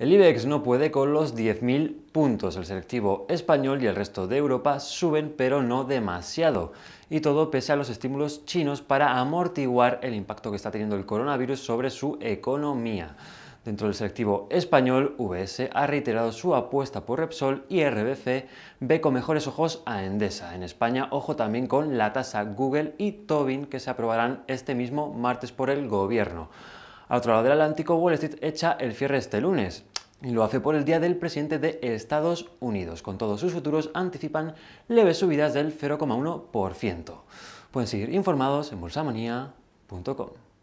El IBEX no puede con los 10.000 puntos. El selectivo español y el resto de Europa suben, pero no demasiado. Y todo pese a los estímulos chinos para amortiguar el impacto que está teniendo el coronavirus sobre su economía. Dentro del selectivo español, VS ha reiterado su apuesta por Repsol y RBC ve con mejores ojos a Endesa. En España, ojo también con la tasa Google y Tobin que se aprobarán este mismo martes por el gobierno. Al otro lado del Atlántico, Wall Street echa el cierre este lunes. Y lo hace por el día del presidente de Estados Unidos. Con todos sus futuros anticipan leves subidas del 0,1%. Pueden seguir informados en bolsamanía.com.